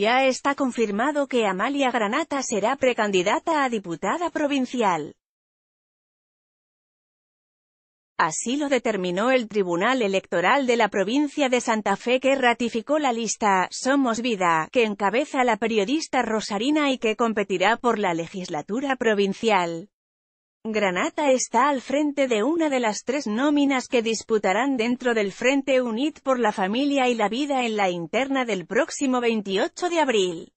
Ya está confirmado que Amalia Granata será precandidata a diputada provincial. Así lo determinó el Tribunal Electoral de la provincia de Santa Fe que ratificó la lista Somos Vida, que encabeza la periodista Rosarina y que competirá por la legislatura provincial. Granata está al frente de una de las tres nóminas que disputarán dentro del Frente Unit por la Familia y la Vida en la interna del próximo 28 de abril.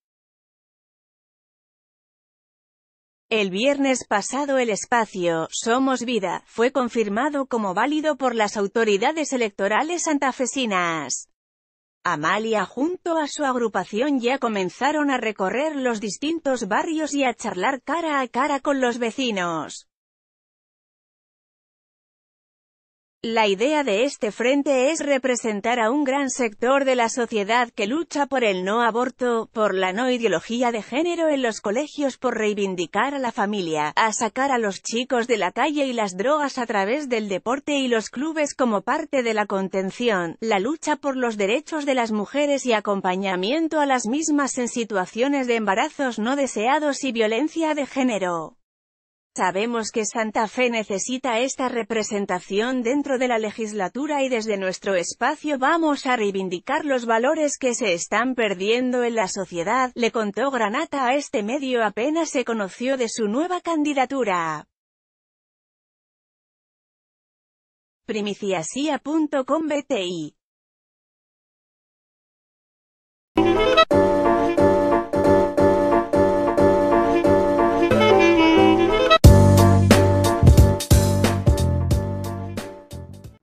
El viernes pasado el espacio, Somos Vida, fue confirmado como válido por las autoridades electorales santafesinas. Amalia junto a su agrupación ya comenzaron a recorrer los distintos barrios y a charlar cara a cara con los vecinos. La idea de este frente es representar a un gran sector de la sociedad que lucha por el no aborto, por la no ideología de género en los colegios por reivindicar a la familia, a sacar a los chicos de la calle y las drogas a través del deporte y los clubes como parte de la contención, la lucha por los derechos de las mujeres y acompañamiento a las mismas en situaciones de embarazos no deseados y violencia de género. Sabemos que Santa Fe necesita esta representación dentro de la legislatura y desde nuestro espacio vamos a reivindicar los valores que se están perdiendo en la sociedad, le contó Granata a este medio apenas se conoció de su nueva candidatura. Primiciasia.com BTI